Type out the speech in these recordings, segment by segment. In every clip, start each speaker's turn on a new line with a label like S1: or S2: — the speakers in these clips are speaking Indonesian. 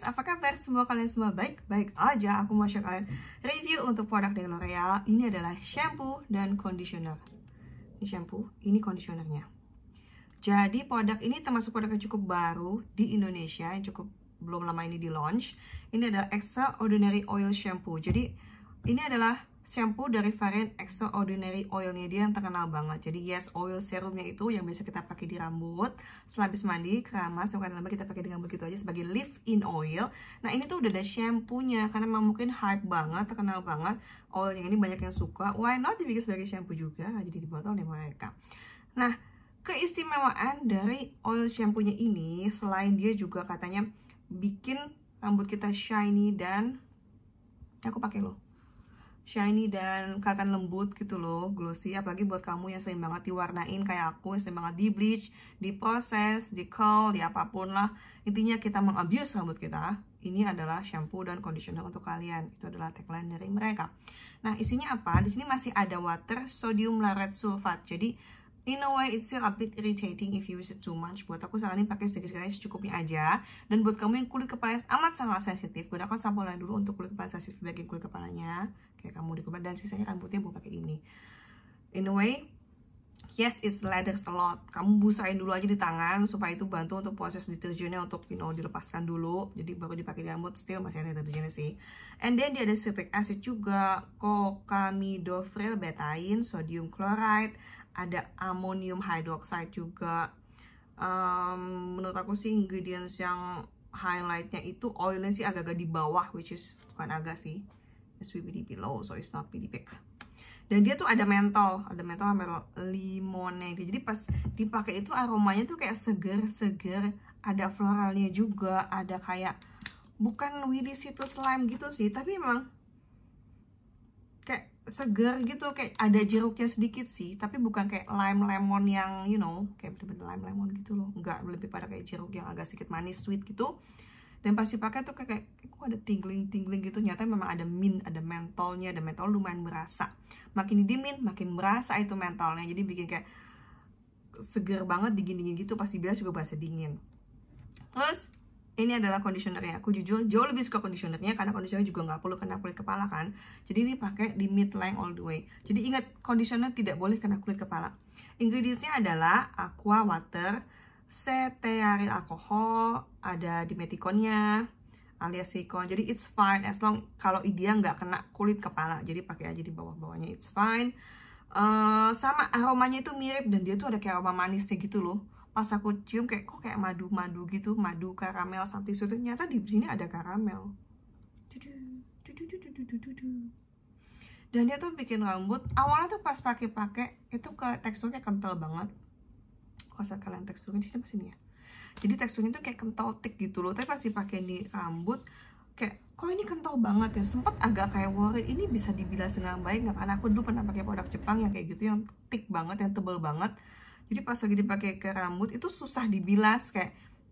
S1: guys, apa kabar semua kalian semua baik? Baik aja, aku mau share kalian review untuk produk dari L'Oreal Ini adalah shampoo dan conditioner Ini shampoo, ini conditionernya Jadi produk ini termasuk produk yang cukup baru di Indonesia Yang cukup belum lama ini di launch Ini adalah Extraordinary Oil Shampoo Jadi ini adalah shampoo dari varian Extraordinary oilnya dia yang terkenal banget. Jadi Yes Oil Serumnya itu yang biasa kita pakai di rambut. Setelah habis mandi, keramas, bukan lama kita pakai di rambut gitu aja sebagai leave-in oil. Nah ini tuh udah ada shampoo-nya karena memang mungkin hype banget, terkenal banget. Oilnya ini banyak yang suka. Why not dibikin sebagai shampoo juga? Nah, jadi di botol deh mereka. Nah keistimewaan dari oil shampoo-nya ini selain dia juga katanya bikin rambut kita shiny dan aku pakai loh shiny dan kelihatan lembut gitu loh glossy apalagi buat kamu yang sering banget diwarnain kayak aku yang sering banget di bleach di proses di curl di apapun lah intinya kita mengabuse rambut kita ini adalah shampoo dan conditioner untuk kalian itu adalah tagline dari mereka nah isinya apa di sini masih ada water sodium laret sulfat jadi in a way it's still a bit irritating if you use it too much buat aku saranin pakai sedikit-sedikit secukupnya aja dan buat kamu yang kulit kepala amat sangat sensitif gunakan sampo lain dulu untuk kulit kepala sensitif bagian kulit kepalanya kayak kamu di kepala dan sisanya rambutnya buat pakai ini in a way yes it's lathers a lot kamu busain dulu aja di tangan supaya itu bantu untuk proses deterjennya untuk you know dilepaskan dulu jadi baru dipakai di rambut still masih ada deterjennya sih and then dia ada citric acid juga kokamidofril betain sodium chloride ada amonium hydroxide juga um, menurut aku sih ingredients yang highlightnya itu oilnya sih agak-agak di bawah which is bukan agak sih it's really below so it's not really big dan dia tuh ada mentol ada mentol sama limone jadi pas dipakai itu aromanya tuh kayak seger-seger ada floralnya juga ada kayak bukan willy situs slime gitu sih tapi emang seger gitu kayak ada jeruknya sedikit sih tapi bukan kayak lime lemon yang you know kayak bener-bener lime lemon gitu loh nggak lebih pada kayak jeruk yang agak sedikit manis sweet gitu dan pasti pakai tuh kayak kok ada tingling tingling gitu nyata memang ada mint ada mentolnya ada mentol lumayan berasa makin didimin makin berasa itu mentolnya jadi bikin kayak seger banget dingin dingin gitu pasti bilas juga berasa dingin terus ini adalah conditionernya aku jujur jauh lebih suka conditionernya karena conditioner juga nggak perlu kena kulit kepala kan jadi ini pakai di mid length all the way jadi ingat conditioner tidak boleh kena kulit kepala ingredientsnya adalah aqua water cetearyl alcohol, ada dimetikonnya alias silikon jadi it's fine as long kalau dia nggak kena kulit kepala jadi pakai aja di bawah-bawahnya it's fine uh, sama aromanya itu mirip dan dia tuh ada kayak aroma manisnya gitu loh pas aku cium kayak kok kayak madu-madu gitu madu karamel santi susu. ternyata di sini ada karamel dan dia tuh bikin rambut awalnya tuh pas pakai-pakai itu ke teksturnya kental banget kalau kalian teksturnya di sini ya jadi teksturnya tuh kayak kental tik gitu loh tapi pas dipakai di rambut kayak kok ini kental banget ya sempet agak kayak worry ini bisa dibilas dengan baik nggak karena aku dulu pernah pakai produk Jepang yang kayak gitu yang tik banget yang tebel banget jadi pas lagi dipakai ke rambut itu susah dibilas kayak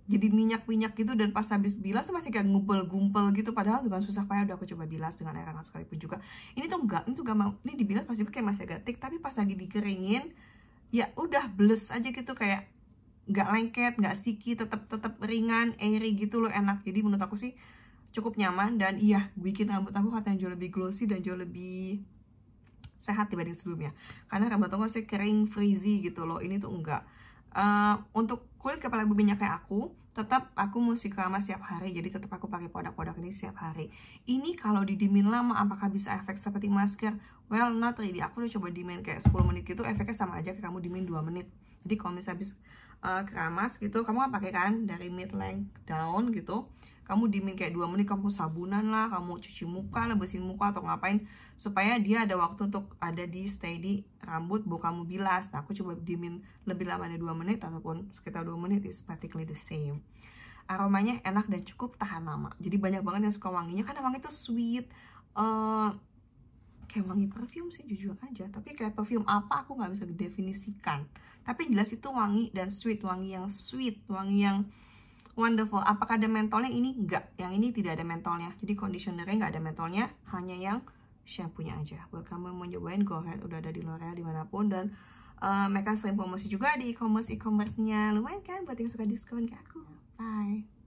S1: jadi minyak-minyak gitu dan pas habis bilas tuh masih kayak ngumpel-gumpel gitu padahal dengan susah payah udah aku coba bilas dengan air hangat sekalipun juga ini tuh enggak ini tuh gak mau ini dibilas pasti kayak masih agak tik tapi pas lagi dikeringin ya udah bles aja gitu kayak nggak lengket nggak siki tetap tetap ringan airy gitu loh enak jadi menurut aku sih cukup nyaman dan iya bikin rambut aku katanya jauh lebih glossy dan jauh lebih sehat dibanding sebelumnya karena rambut aku masih kering frizzy gitu loh ini tuh enggak uh, untuk kulit kepala ibu minyak kayak aku tetap aku mesti keramas setiap hari jadi tetap aku pakai produk-produk ini setiap hari ini kalau didimin lama apakah bisa efek seperti masker well not really aku udah coba dimin kayak 10 menit gitu efeknya sama aja kayak kamu dimin 2 menit jadi kalau misalnya habis uh, keramas gitu kamu kan pakai kan dari mid length down gitu kamu dimin kayak dua menit kamu sabunan lah kamu cuci muka lah bersihin muka atau ngapain supaya dia ada waktu untuk ada di steady rambut bu kamu bilas nah, aku coba dimin lebih lama dari dua menit ataupun sekitar dua menit is practically the same aromanya enak dan cukup tahan lama jadi banyak banget yang suka wanginya karena wangi itu sweet uh, kayak wangi perfume sih jujur aja tapi kayak perfume apa aku nggak bisa definisikan tapi jelas itu wangi dan sweet wangi yang sweet wangi yang Wonderful. Apakah ada mentolnya? Ini enggak. Yang ini tidak ada mentolnya. Jadi conditionernya enggak ada mentolnya, hanya yang shampoo-nya aja. Buat kamu yang mau nyobain, go ahead. Udah ada di L'Oreal dimanapun dan uh, mereka selain promosi juga di e-commerce e-commerce-nya. Lumayan kan buat yang suka diskon kayak aku. Bye.